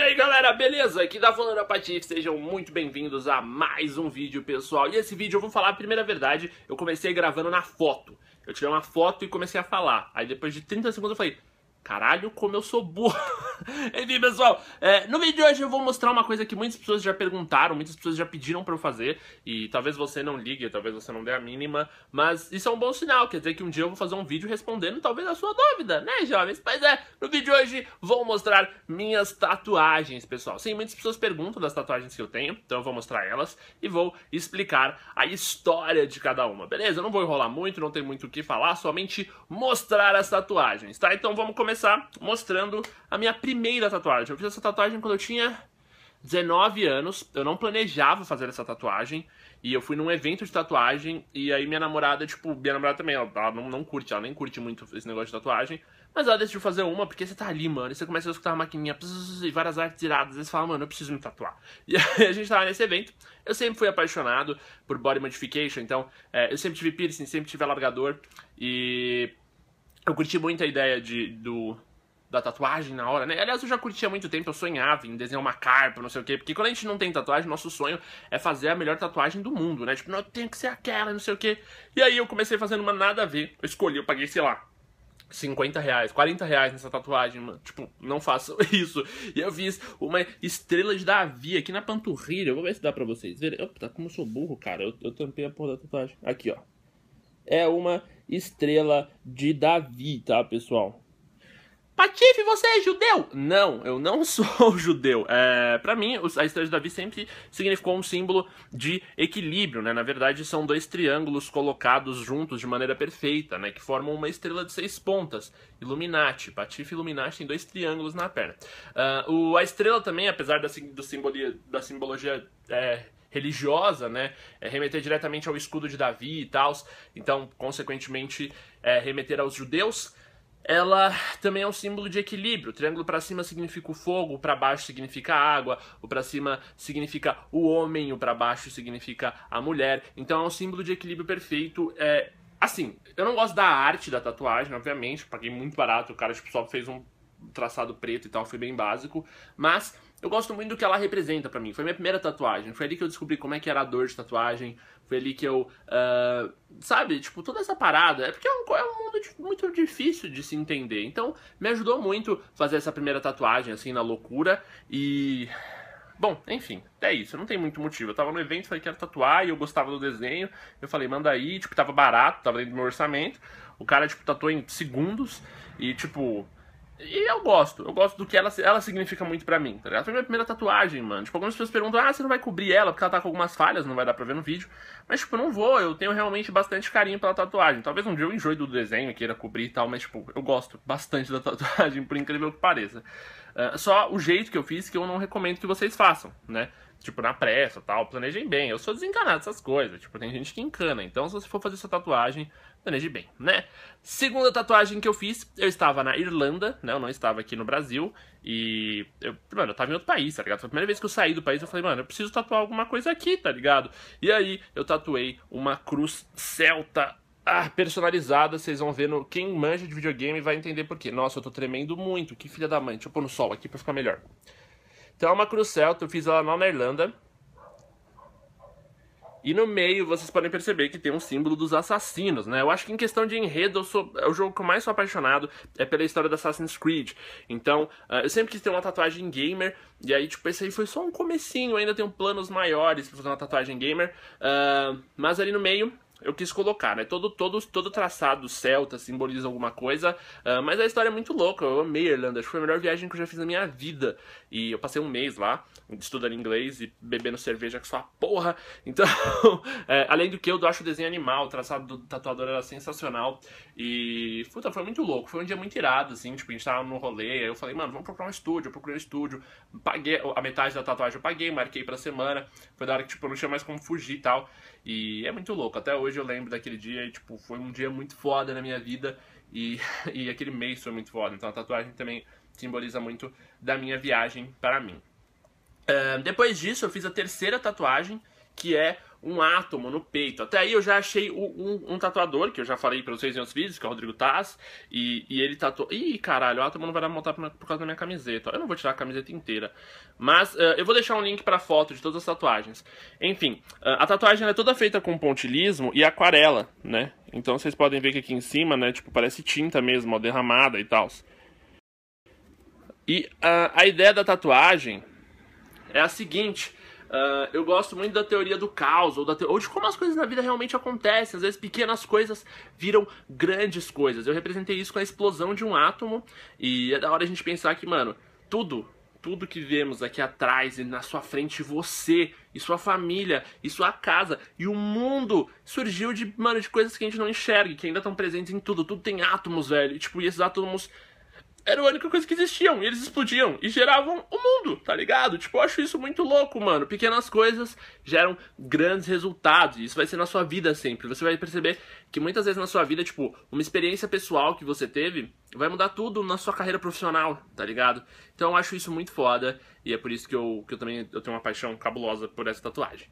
E aí galera, beleza? Aqui tá da Volando Patife, sejam muito bem-vindos a mais um vídeo, pessoal. E esse vídeo eu vou falar a primeira verdade, eu comecei gravando na foto. Eu tirei uma foto e comecei a falar. Aí depois de 30 segundos eu falei, Caralho, como eu sou burro! Enfim, pessoal, é, no vídeo de hoje eu vou mostrar uma coisa que muitas pessoas já perguntaram, muitas pessoas já pediram para eu fazer, e talvez você não ligue, talvez você não dê a mínima, mas isso é um bom sinal, quer dizer que um dia eu vou fazer um vídeo respondendo talvez a sua dúvida, né, jovens? Mas é, no vídeo de hoje vou mostrar minhas tatuagens, pessoal. Sim, muitas pessoas perguntam das tatuagens que eu tenho, então eu vou mostrar elas e vou explicar a história de cada uma, beleza? Eu não vou enrolar muito, não tem muito o que falar, somente mostrar as tatuagens, tá? Então vamos começar começar mostrando a minha primeira tatuagem. Eu fiz essa tatuagem quando eu tinha 19 anos. Eu não planejava fazer essa tatuagem. E eu fui num evento de tatuagem. E aí minha namorada, tipo, minha namorada também, ela, ela não, não curte, ela nem curte muito esse negócio de tatuagem. Mas ela decidiu fazer uma, porque você tá ali, mano, e você começa a escutar a maquininha pss, e várias artes tiradas. E você fala, mano, eu preciso me tatuar. E aí a gente tava nesse evento. Eu sempre fui apaixonado por body modification, então é, eu sempre tive piercing, sempre tive alargador. E eu curti muito a ideia de, do, da tatuagem na hora, né? Aliás, eu já curti há muito tempo, eu sonhava em desenhar uma carpa, não sei o quê, porque quando a gente não tem tatuagem, nosso sonho é fazer a melhor tatuagem do mundo, né? Tipo, não, tem que ser aquela, não sei o quê. E aí eu comecei fazendo uma nada a ver. Eu escolhi, eu paguei, sei lá, 50 reais, 40 reais nessa tatuagem, mano. Tipo, não façam isso. E eu fiz uma estrela de Davi aqui na panturrilha. Eu vou ver se dá pra vocês verem. Opa, tá como eu sou burro, cara. Eu, eu tampei a porra da tatuagem. Aqui, ó. É uma estrela de Davi, tá, pessoal? Patife, você é judeu? Não, eu não sou judeu. É, para mim, a estrela de Davi sempre significou um símbolo de equilíbrio, né? Na verdade, são dois triângulos colocados juntos de maneira perfeita, né? Que formam uma estrela de seis pontas. Illuminati, Patife e Illuminati tem dois triângulos na perna. Uh, o, a estrela também, apesar da, do da simbologia é, religiosa, né? É remeter diretamente ao escudo de Davi e tal, então, consequentemente, é remeter aos judeus. Ela também é um símbolo de equilíbrio. O triângulo para cima significa o fogo, o para baixo significa a água, o para cima significa o homem, o para baixo significa a mulher. Então é um símbolo de equilíbrio perfeito. É, assim, eu não gosto da arte da tatuagem, obviamente, paguei muito barato, o cara tipo, só fez um traçado preto e tal, foi bem básico, mas eu gosto muito do que ela representa para mim. Foi minha primeira tatuagem. Foi ali que eu descobri como é que era a dor de tatuagem. Foi ali que eu. Uh, sabe, tipo, toda essa parada. É porque é um, é um mundo de, muito difícil de se entender. Então, me ajudou muito fazer essa primeira tatuagem, assim, na loucura. E. Bom, enfim, é isso, não tem muito motivo. Eu tava no evento, falei, era tatuar, e eu gostava do desenho. Eu falei, manda aí, tipo, tava barato, tava dentro do meu orçamento. O cara, tipo, tatuou em segundos e, tipo, e eu gosto, eu gosto do que ela, ela significa muito pra mim, tá ligado? Foi minha primeira tatuagem, mano. Tipo, algumas pessoas perguntam, ah, você não vai cobrir ela porque ela tá com algumas falhas, não vai dar pra ver no vídeo. Mas, tipo, não vou, eu tenho realmente bastante carinho pela tatuagem. Talvez um dia eu enjoe do desenho, queira cobrir e tal, mas, tipo, eu gosto bastante da tatuagem, por incrível que pareça. Uh, só o jeito que eu fiz que eu não recomendo que vocês façam, né? tipo, na pressa tal. Planejem bem. Eu sou desencanado dessas coisas. Tipo, tem gente que encana. Então, se você for fazer sua tatuagem, planeje bem, né? Segunda tatuagem que eu fiz, eu estava na Irlanda, né? Eu não estava aqui no Brasil. E, eu, mano, eu estava em outro país, tá ligado? Foi a primeira vez que eu saí do país, eu falei, mano, eu preciso tatuar alguma coisa aqui, tá ligado? E aí, eu tatuei uma cruz celta ah, personalizada, vocês vão ver no. Quem manja de videogame vai entender por quê. Nossa, eu tô tremendo muito. Que filha da mãe. Deixa eu pôr no sol aqui pra ficar melhor. Então é uma cruz celta, eu fiz ela lá na Irlanda. E no meio vocês podem perceber que tem um símbolo dos assassinos, né? Eu acho que em questão de enredo eu sou, é o jogo que eu mais sou apaixonado é pela história da Assassin's Creed. Então, uh, eu sempre quis ter uma tatuagem gamer, e aí tipo, esse aí foi só um comecinho, ainda tenho planos maiores pra fazer uma tatuagem gamer. Uh, mas ali no meio eu quis colocar, né? Todo, todo, todo traçado celta simboliza alguma coisa, uh, mas a história é muito louca. Eu amei a Irlanda, acho que foi a melhor viagem que eu já fiz na minha vida. E eu passei um mês lá, estudando inglês e bebendo cerveja com sua porra. Então, é, além do que, eu acho o desenho animal, o traçado do tatuador era sensacional. E, puta, foi muito louco. Foi um dia muito irado, assim, tipo, a gente tava no rolê. Aí eu falei, mano, vamos procurar um estúdio. Eu procurei um estúdio, paguei a metade da tatuagem, eu paguei, marquei pra semana. Foi da hora que, tipo, eu não tinha mais como fugir e tal. E é muito louco, até hoje hoje eu lembro daquele dia e, tipo, foi um dia muito foda na minha vida e, e aquele mês foi muito foda. Então a tatuagem também simboliza muito da minha viagem para mim. Uh, depois disso, eu fiz a terceira tatuagem, que é um átomo no peito. Até aí eu já achei um, um, um tatuador, que eu já falei pra vocês em outros vídeos, que é o Rodrigo Taz, e, e ele tatuou... Ih, caralho, o átomo não vai dar pra montar por causa da minha camiseta. Eu não vou tirar a camiseta inteira. Mas uh, eu vou deixar um link pra foto de todas as tatuagens. Enfim, uh, a tatuagem é toda feita com pontilismo e aquarela, né? Então vocês podem ver que aqui em cima, né, tipo, parece tinta mesmo, ó, derramada e tal. E uh, a ideia da tatuagem é a seguinte Uh, eu gosto muito da teoria do caos, ou, te... ou, de como as coisas na vida realmente acontecem. Às vezes pequenas coisas viram grandes coisas. Eu representei isso com a explosão de um átomo, e é da hora a gente pensar que, mano, tudo, tudo que vemos aqui atrás e na sua frente, você e sua família e sua casa e o mundo surgiu de, mano, de coisas que a gente não enxerga, que ainda estão presentes em tudo. Tudo tem átomos, velho. E, tipo, e esses átomos era a única coisa que existiam. E eles explodiam e geravam o mundo, tá ligado? Tipo, eu acho isso muito louco, mano. Pequenas coisas geram grandes resultados. E isso vai ser na sua vida sempre. Você vai perceber que muitas vezes na sua vida, tipo, uma experiência pessoal que você teve vai mudar tudo na sua carreira profissional, tá ligado? Então eu acho isso muito foda. E é por isso que eu, que eu também eu tenho uma paixão cabulosa por essa tatuagem.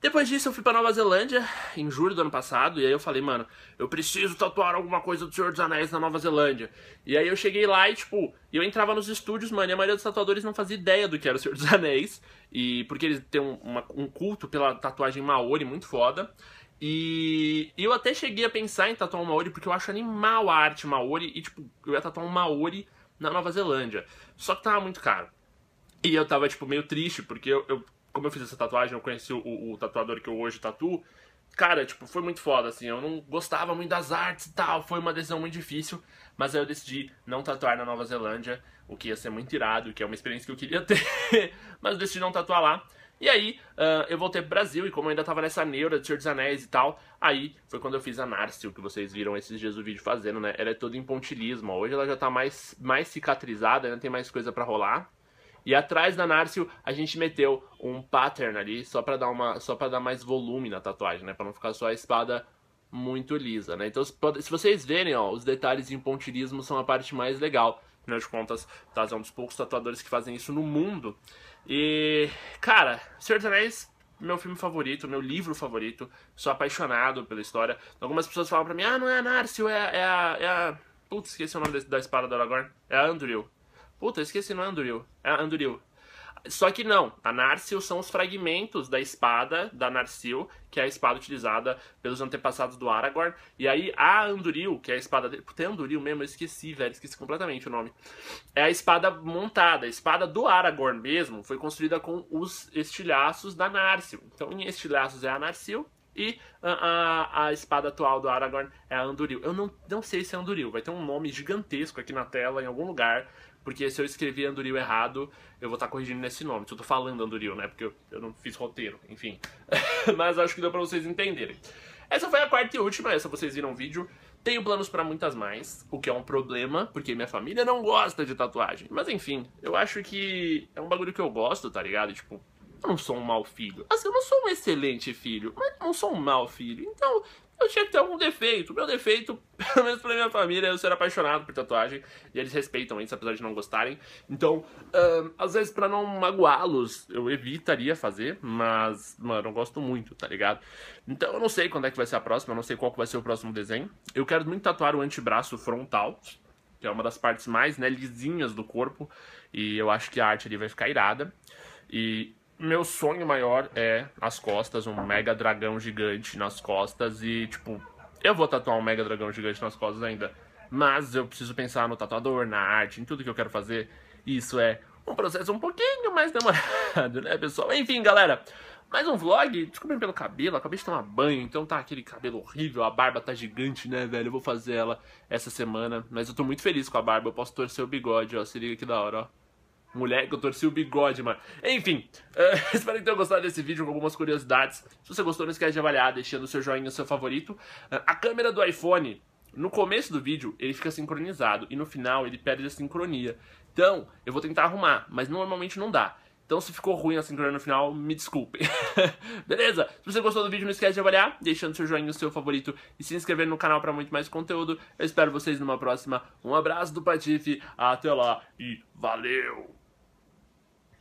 Depois disso, eu fui pra Nova Zelândia em julho do ano passado, e aí eu falei, mano, eu preciso tatuar alguma coisa do Senhor dos Anéis na Nova Zelândia. E aí eu cheguei lá e, tipo, eu entrava nos estúdios, mano, e a maioria dos tatuadores não fazia ideia do que era o Senhor dos Anéis, e porque eles têm um, uma, um culto pela tatuagem maori muito foda. E eu até cheguei a pensar em tatuar um maori, porque eu acho animal a arte maori, e, tipo, eu ia tatuar um maori na Nova Zelândia. Só que tava muito caro. E eu tava, tipo, meio triste, porque eu, eu como eu fiz essa tatuagem, eu conheci o, o, tatuador que eu hoje tatuo. Cara, tipo, foi muito foda, assim. Eu não gostava muito das artes e tal. Foi uma decisão muito difícil. Mas aí eu decidi não tatuar na Nova Zelândia, o que ia ser muito irado, que é uma experiência que eu queria ter. mas eu decidi não tatuar lá. E aí, uh, eu voltei pro Brasil, e como eu ainda tava nessa neura de Senhor dos Anéis e tal, aí foi quando eu fiz a Nárcio, que vocês viram esses dias o vídeo fazendo, né? Ela é toda em pontilismo. Hoje ela já tá mais, mais cicatrizada, ainda tem mais coisa para rolar. E atrás da Nárcio a gente meteu um pattern ali, só para dar uma, só para dar mais volume na tatuagem, né, para não ficar só a espada muito lisa, né? Então, se vocês verem, ó, os detalhes em pontilhismo são a parte mais legal. Afinal de contas, Taz é um dos poucos tatuadores que fazem isso no mundo. E, cara, Senhor dos Anéis, meu filme favorito, meu livro favorito. Sou apaixonado pela história. Algumas pessoas falam pra mim, ah, não é a Narsil, é, é, a, é a... Putz, esqueci o nome da espada do Aragorn. É a Andrew. Puta, eu esqueci, não é Anduril. É Anduril. Só que não, a Narsil são os fragmentos da espada da Narsil, que é a espada utilizada pelos antepassados do Aragorn. E aí a Anduril, que é a espada dele. Puta, é Anduril mesmo, eu esqueci, velho, esqueci completamente o nome. É a espada montada, a espada do Aragorn mesmo, foi construída com os estilhaços da Narsil. Então, em estilhaços é a Narsil, e a, ah, a, a, espada atual do Aragorn é a Anduril. Eu não, não sei se é Anduril, vai ter um nome gigantesco aqui na tela, em algum lugar, porque se eu escrevi Anduril errado, eu vou estar tá corrigindo nesse nome. Se eu tô falando Anduril, né? Porque eu, eu não fiz roteiro, enfim. Mas acho que deu pra vocês entenderem. Essa foi a quarta e última, essa vocês viram o vídeo. Tenho planos para muitas mais, o que é um problema, porque minha família não gosta de tatuagem. Mas enfim, eu acho que é um bagulho que eu gosto, tá ligado? Tipo, eu não sou um mau filho. Assim, eu não sou um excelente filho, mas eu não sou um mau filho. Então, eu tinha que ter algum defeito. Meu defeito, pelo menos pra minha família, é eu ser apaixonado por tatuagem. E eles respeitam isso, apesar de não gostarem. Então, uh, às vezes, para não magoá-los, eu evitaria fazer. Mas, mano, eu gosto muito, tá ligado? Então, eu não sei quando é que vai ser a próxima. Eu não sei qual vai ser o próximo desenho. Eu quero muito tatuar o antebraço frontal. Que é uma das partes mais, né, lisinhas do corpo. E eu acho que a arte ali vai ficar irada. E meu sonho maior é nas costas, um mega dragão gigante nas costas e, tipo, eu vou tatuar um mega dragão gigante nas costas ainda. Mas eu preciso pensar no tatuador, na arte, em tudo que eu quero fazer. E isso é um processo um pouquinho mais demorado, né, pessoal? Enfim, galera, mais um vlog. Desculpem pelo cabelo, acabei de tomar banho, então tá aquele cabelo horrível, a barba tá gigante, né, velho? Eu vou fazer ela essa semana, mas eu tô muito feliz com a barba, eu posso torcer o bigode, ó, se liga que da hora, ó que eu torci o bigode, mano. Enfim, uh, espero que tenham gostado desse vídeo com algumas curiosidades. Se você gostou, não esquece de avaliar, deixando o seu joinha, o seu favorito. Uh, a câmera do iPhone, no começo do vídeo, ele fica sincronizado. E no final, ele perde a sincronia. Então, eu vou tentar arrumar, mas normalmente não dá. Então, se ficou ruim a sincronia no final, me desculpe. Beleza? Se você gostou do vídeo, não esquece de avaliar, deixando o seu joinha, o seu favorito e se inscrever no canal para muito mais conteúdo. Eu espero vocês numa próxima. Um abraço do Patife, até lá e valeu!